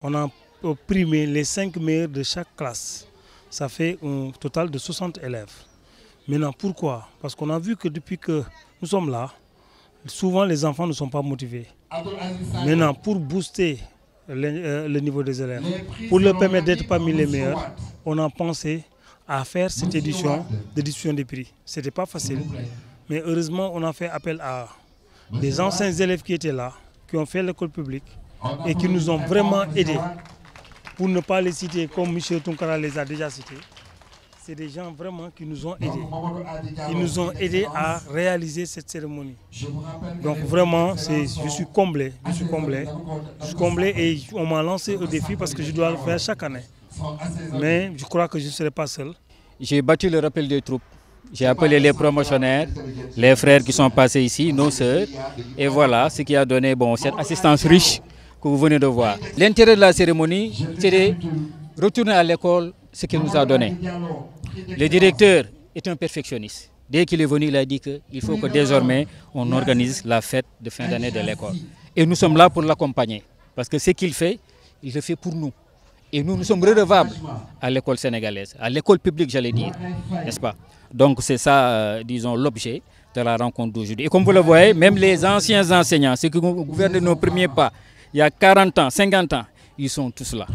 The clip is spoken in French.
On a primé les cinq meilleurs de chaque classe. Ça fait un total de 60 élèves. Maintenant, pourquoi Parce qu'on a vu que depuis que nous sommes là, souvent les enfants ne sont pas motivés. Maintenant, pour booster le, euh, le niveau des élèves, pour leur permettre d'être parmi les meilleurs, on a pensé à faire cette édition de distribution des prix. Ce n'était pas facile. Mais heureusement, on a fait appel à des anciens élèves qui étaient là, qui ont fait l'école publique et qui nous ont vraiment aidés. Pour ne pas les citer comme Michel Tonkara les a déjà cités, c'est des gens vraiment qui nous ont aidés. Ils nous ont aidés à réaliser cette cérémonie. Donc vraiment, je suis comblé, je suis comblé. Je suis comblé et on m'a lancé au défi parce que je dois le faire chaque année. Mais je crois que je ne serai pas seul. J'ai battu le rappel des troupes. J'ai appelé les promotionnaires, les frères qui sont passés ici, nos sœurs. Et voilà ce qui a donné cette assistance riche que vous venez de voir. L'intérêt de la cérémonie, c'est de retourner à l'école ce qu'il nous a donné. Le directeur est un perfectionniste. Dès qu'il est venu, il a dit qu'il faut que désormais on organise la fête de fin d'année de l'école. Et nous sommes là pour l'accompagner. Parce que ce qu'il fait, il le fait pour nous. Et nous, nous sommes redevables à l'école sénégalaise, à l'école publique, j'allais dire. N'est-ce pas Donc, c'est ça, euh, disons, l'objet de la rencontre d'aujourd'hui. Et comme vous le voyez, même les anciens enseignants, ceux qui gouvernent nos premiers pas, il y a 40 ans, 50 ans, ils sont tous là.